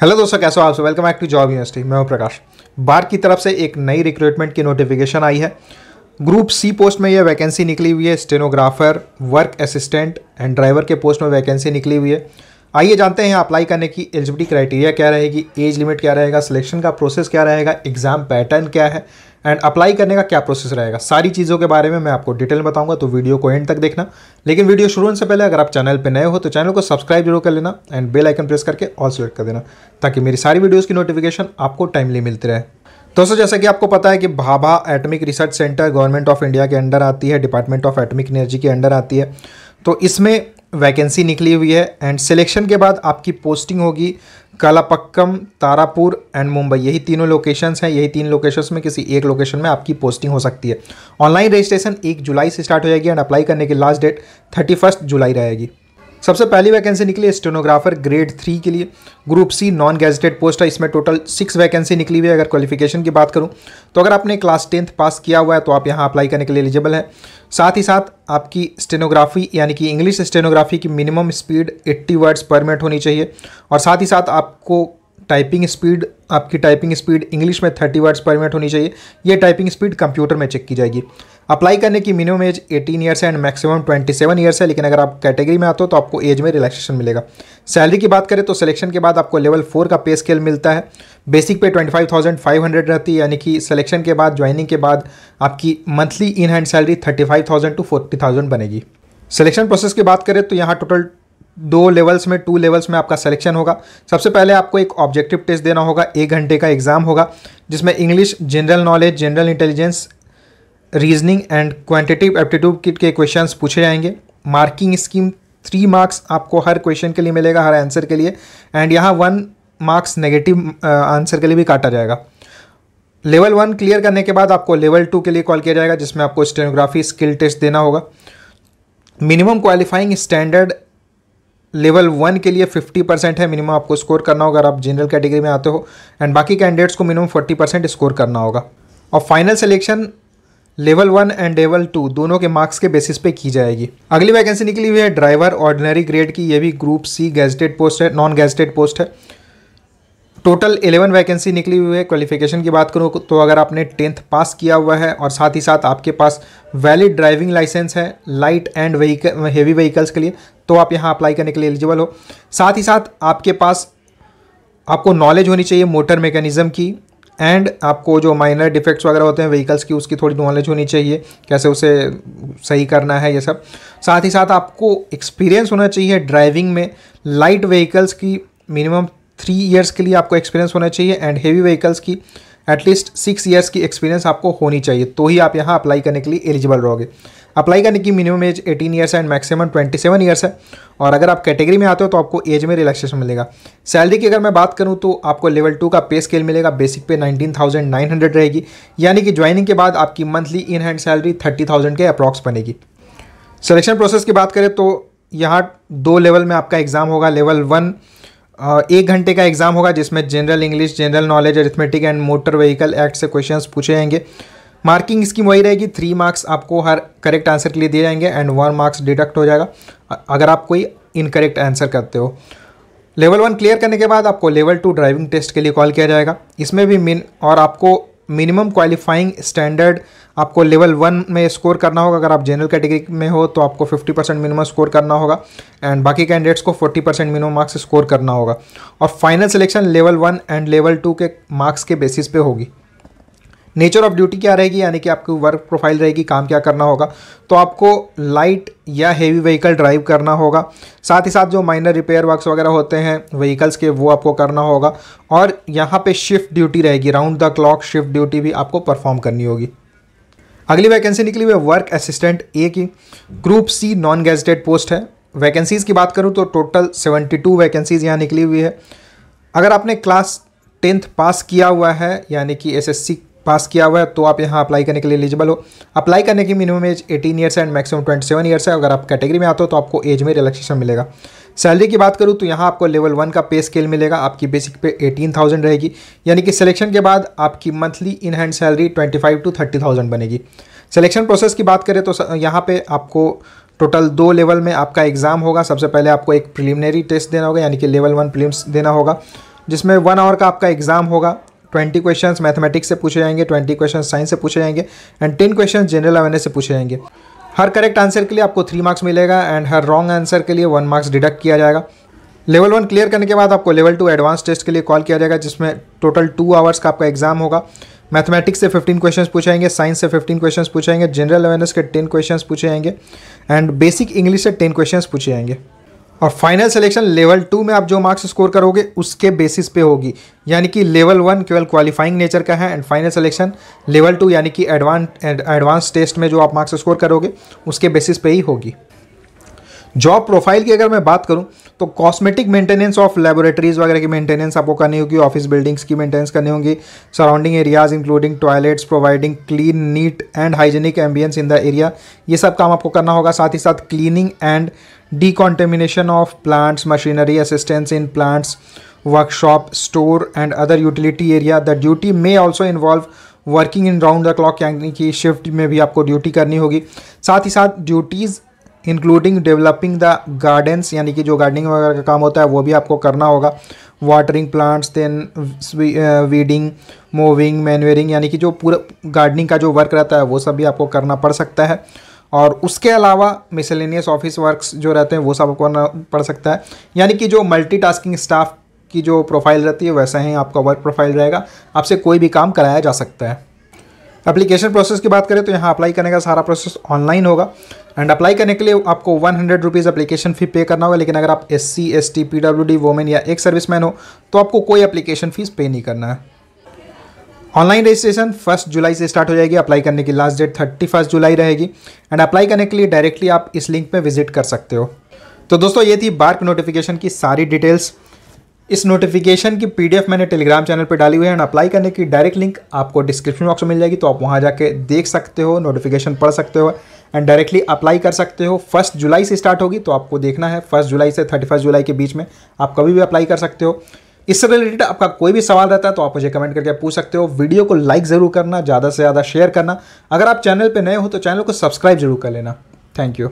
hello दोस्तों कैसे हो आप welcome back to job university मैं हूं प्रकाश बार की तरफ से एक नई रिक्रूटमेंट की नोटिफिकेशन आई है ग्रुप सी पोस्ट में यह वैकेंसी निकली हुई है stenographer work assistant and driver के पोस्ट में वैकेंसी निकली हुई है आइए जानते हैं अप्लाई करने की एलिजिबिलिटी क्राइटेरिया क्या रहेगी एज लिमिट क्या रहेगा सिलेक्शन का प्रोसेस क्या रहेगा एग्जाम पैटर्न क्या है एंड अप्लाई करने का क्या प्रोसेस रहेगा सारी चीज़ों के बारे में मैं आपको डिटेल बताऊंगा तो वीडियो को एंड तक देखना लेकिन वीडियो शुरू होने से पहले अगर आप चैनल पर नए हो तो चैनल को सब्सक्राइब जरूर कर लेना एंड बेल आइकन प्रेस करके ऑल सेलेक्ट कर देना ताकि मेरी सारी वीडियोज़ की नोटिफिकेशन आपको टाइमली मिलती रहे दोस्तों जैसा कि आपको पता है कि Bhabha atomic research centre government of India के अंडर आती है डिपार्टमेंट ऑफ एटमिक एनर्जी के अंडर आती है तो इसमें वैकेंसी निकली हुई है एंड सिलेक्शन के बाद आपकी पोस्टिंग होगी कालापक्कम तारापुर एंड मुंबई यही तीनों लोकेशंस हैं यही तीन लोकेशंस में किसी एक लोकेशन में आपकी पोस्टिंग हो सकती है ऑनलाइन रजिस्ट्रेशन एक जुलाई से स्टार्ट हो जाएगी एंड अप्लाई करने की लास्ट डेट थर्टी फर्स्ट जुलाई रहेगी सबसे पहली वैकेंसी निकली स्टेनोग्राफर ग्रेड थ्री के लिए group C non gazetted post है इसमें टोटल सिक्स वैकेंसी निकली हुई है अगर क्वालिफिकेशन की बात करूं तो अगर आपने क्लास टेंथ पास किया हुआ है तो आप यहां अप्लाई करने के लिए एलिजिबल है साथ ही साथ आपकी स्टेनोग्राफी यानी कि इंग्लिश स्टेनोग्राफी की minimum speed eighty words per minute होनी चाहिए और साथ ही साथ आपको टाइपिंग स्पीड आपकी टाइपिंग स्पीड इंग्लिश में थर्टी वर्ड्स पर मिनट होनी चाहिए यह टाइपिंग स्पीड कंप्यूटर में चेक की जाएगी अप्लाई करने की मिनिमम एज 18 इयर्स है एंड मैक्सिमम 27 ईयर्स है लेकिन अगर आप कैटेगरी में आते हो तो आपको एज में रिलैक्सेशन मिलेगा सैलरी की बात करें तो सिलेक्शन के बाद आपको लेवल फोर का पे स्केल मिलता है बेसिक पे 25,500 रहती है यानी कि सिलेक्शन के बाद ज्वाइनिंग के बाद आपकी monthly in hand salary thirty two forty बनेगी सिलेक्शन प्रोसेस की बात करें तो यहाँ टोटल दो लेवल्स में टू लेवल्स में आपका सिलेक्शन होगा सबसे पहले आपको एक ऑब्जेक्टिव टेस्ट देना होगा एक घंटे का एग्ज़ाम होगा जिसमें English general knowledge general intelligence reasoning and quantitative aptitude किट के क्वेश्चन पूछे जाएंगे मार्किंग स्कीम थ्री मार्क्स आपको हर क्वेश्चन के लिए मिलेगा हर आंसर के लिए एंड यहाँ वन मार्क्स नेगेटिव आंसर के लिए भी काटा जाएगा लेवल वन क्लियर करने के बाद आपको लेवल टू के लिए कॉल किया जाएगा जिसमें आपको स्टेनोग्राफी स्किल टेस्ट देना होगा minimum qualifying standard level one के लिए 50 परसेंट है मिनिमम आपको स्कोर करना होगा अगर आप जनरल कैटेगरी में आते हो एंड बाकी कैंडिडेट्स को मिनिमम 40 परसेंट स्कोर करना होगा और final selection level one and level two दोनों के मार्क्स के बेसिस पे की जाएगी अगली वैकेंसी निकली हुई है ड्राइवर ऑर्डिनरी ग्रेड की ये भी ग्रुप सी गैजेटेड पोस्ट है नॉन गैजेटेड पोस्ट है टोटल 11 वैकेंसी निकली हुई है क्वालिफिकेशन की बात करूँ तो अगर आपने टेंथ पास किया हुआ है और साथ ही साथ आपके पास वैलिड ड्राइविंग लाइसेंस है light and vehicle heavy vehicles के लिए तो आप यहाँ अप्लाई करने के लिए एलिजिबल हो साथ ही साथ आपके पास आपको नॉलेज होनी चाहिए मोटर मैकेनिज़म की एंड आपको जो माइनर डिफेक्ट्स वगैरह होते हैं व्हीकल्स की उसकी थोड़ी नॉलेज होनी चाहिए कैसे उसे सही करना है ये सब साथ ही साथ आपको एक्सपीरियंस होना चाहिए ड्राइविंग में लाइट व्हीकल्स की मिनिमम थ्री ईयर्स के लिए आपको एक्सपीरियंस होना चाहिए एंड हेवी व्हीकल्स की एटलीस्ट सिक्स ईयर्स की एक्सपीरियंस आपको होनी चाहिए तो ही आप यहाँ अप्लाई करने के लिए एलिजिबल रहोगे अप्लाई करने की minimum age 18 years and maximum 27 years है और अगर आप कैटेगरी में आते हो तो आपको एज में रिलैक्सेशन मिलेगा सैलरी की अगर मैं बात करूँ तो आपको लेवल टू का पे स्केल मिलेगा बेसिक पे 19,900 रहेगी यानी कि ज्वाइनिंग के बाद आपकी मंथली इन हैंड सैलरी 30,000 के अप्रॉक्स बनेगी सिलेक्शन प्रोसेस की बात करें तो यहाँ दो लेवल में आपका एग्ज़ाम होगा लेवल वन एक घंटे का एग्ज़ाम होगा जिसमें general English general knowledge arithmetic and motor vehicle act से क्वेश्चंस पूछे जाएंगे मार्किंग स्कीम वही रहेगी थ्री मार्क्स आपको हर करेक्ट आंसर के लिए दिए जाएंगे एंड वन मार्क्स डिडक्ट हो जाएगा अगर आप कोई इनकरेक्ट आंसर करते हो लेवल वन क्लियर करने के बाद आपको लेवल टू ड्राइविंग टेस्ट के लिए कॉल किया जाएगा इसमें भी मिन और आपको मिनिमम क्वालिफाइंग स्टैंडर्ड आपको लेवल वन में स्कोर करना होगा अगर आप जनरल कैटेगरी में हो तो आपको 50 परसेंट मिनिमम स्कोर करना होगा एंड बाकी कैंडिडेट्स को 40 परसेंट मिनिमम मार्क्स स्कोर करना होगा और final selection level one and level two के मार्क्स के बेसिस पे होगी नेचर ऑफ ड्यूटी क्या रहेगी यानी कि आपकी वर्क प्रोफाइल रहेगी काम क्या करना होगा तो आपको लाइट या हेवी व्हीकल ड्राइव करना होगा साथ ही साथ जो माइनर रिपेयर वर्क्स वगैरह होते हैं व्हीकल्स के वो आपको करना होगा और यहाँ पे शिफ्ट ड्यूटी रहेगी round the clock shift duty भी आपको परफॉर्म करनी होगी अगली वैकेंसी निकली हुई वर्क असिस्टेंट ए की group C non gazetted post है वैकेंसीज़ की बात करूँ तो टोटल सेवेंटी टू वैकेंसीज़ यहाँ निकली हुई है अगर आपने क्लास टेंथ पास किया हुआ है यानी कि एसएससी पास किया हुआ है तो आप यहाँ अप्लाई करने के लिए एलिजिबल हो अप्लाई करने की minimum age 18 years and maximum 27 years है अगर आप कैटेगरी में आते हो तो आपको एज में रिलैक्सेशन मिलेगा सैलरी की बात करूँ तो यहाँ आपको लेवल वन का पे स्केल मिलेगा आपकी बेसिक पे एटीन थाउजेंड रहेगी यानी कि सिलेक्शन के बाद आपकी monthly in hand salary twenty five to thirty thousand बनेगी सिलेक्शन प्रोसेस की बात करें तो यहाँ पर आपको टोटल दो लेवल में आपका एग्ज़ाम होगा सबसे पहले आपको एक प्रिलिमिनरी टेस्ट देना होगा यानी कि लेवल वन प्रिलिम्स देना होगा जिसमें वन आवर का आपका एग्ज़ाम होगा ट्वेंटी क्वेश्चन मैथमेटिक्स से पूछे जाएंगे ट्वेंटी क्वेश्चन साइंस से पूछे जाएंगे and ten question general awareness से पूछे जाएंगे हर करेक्ट आंसर के लिए आपको थ्री मार्क्स मिलेगा एंड हर रॉन्ग आंसर के लिए वन मार्क्स डिडक्ट किया जाएगा लेवल वन क्लियर करने के बाद आपको लेवल टू एडवांस टेस्ट के लिए कॉल किया जाएगा जिसमें टोटल टू आवर्स का आपका एग्जाम होगा मैथमेटिक्स से 15 क्वेश्चंस पूछाएंगे साइंस से 15 क्वेश्चंस पूछाएंगे जनरल अवेयरनेस के 10 क्वेश्चंस पूछे जाएंगे एंड बेसिक इंग्लिश से 10 क्वेश्चंस पूछे जाएंगे और फाइनल सिलेक्शन लेवल टू में आप जो मार्क्स स्कोर करोगे उसके बेसिस पे होगी यानी कि लेवल वन केवल क्वालिफाइंग नेचर का है and final selection level two यानी कि एडवांस एडवांस टेस्ट में जो आप मार्क्स स्कोर करोगे उसके बेसिस पे ही होगी जॉब प्रोफाइल की अगर मैं बात करूँ तो कॉस्मेटिक मेंटेनेंस ऑफ लेबोरेटरीज वगैरह की मेंटेनेंस आपको करनी होगी ऑफिस बिल्डिंग्स की मेंटेनेंस करनी होगी surrounding areas including toilets providing clean neat and hygienic ambience in the area ये सब काम आपको करना होगा साथ ही साथ cleaning and decontamination of plants machinery assistance in plants workshop store and other utility area the duty may also involve working in round the clock यानी कि शिफ्ट में भी आपको ड्यूटी करनी होगी साथ ही साथ duties including developing the gardens यानी कि जो गार्डनिंग वगैरह का काम होता है वो भी आपको करना होगा watering plants then weeding moving manoeuvring यानी कि जो पूरा गार्डनिंग का जो वर्क रहता है वो सब भी आपको करना पड़ सकता है और उसके अलावा मिसलिनियस ऑफिस वर्क्स जो रहते हैं वो सब आपको करना पड़ सकता है यानी कि जो मल्टीटास्किंग स्टाफ की जो प्रोफाइल रहती है वैसा ही आपका वर्क प्रोफाइल रहेगा आपसे कोई भी काम कराया जा सकता है एप्लीकेशन प्रोसेस की बात करें तो यहाँ अप्लाई करने का सारा प्रोसेस ऑनलाइन होगा एंड अप्लाई करने के लिए आपको one hundred rupees application fee pay करना होगा लेकिन अगर आप S C S T P W D women या एक सर्विसमैन हो तो आपको कोई अप्लीकेशन फ़ीस पे नहीं करना है ऑनलाइन रजिस्ट्रेशन फर्स्ट जुलाई से स्टार्ट हो जाएगी अप्लाई करने की लास्ट डेट थर्टी फर्स्ट जुलाई रहेगी एंड अप्लाई करने के लिए डायरेक्टली आप इस लिंक पर विजिट कर सकते हो तो दोस्तों ये थी बार्क नोटिफिकेशन की सारी डिटेल्स इस नोटिफिकेशन की पीडीएफ मैंने टेलीग्राम चैनल पर डाली हुई है एंड अप्लाई करने की डायरेक्ट लिंक आपको डिस्क्रिप्शन बॉक्स में मिल जाएगी तो आप वहाँ जाके देख सकते हो नोटिफिकेशन पढ़ सकते हो एंड डायरेक्टली अप्लाई कर सकते हो फर्स्ट जुलाई से स्टार्ट होगी तो आपको देखना है फर्स्ट जुलाई से थर्टी फर्स्ट जुलाई के बीच में आप कभी भी अप्लाई कर सकते हो इससे रिलेटेड आपका कोई भी सवाल रहता है तो आप मुझे कमेंट करके पूछ सकते हो वीडियो को लाइक ज़रूर करना ज़्यादा से ज़्यादा शेयर करना अगर आप चैनल पर नए हो तो चैनल को सब्सक्राइब जरूर कर लेना थैंक यू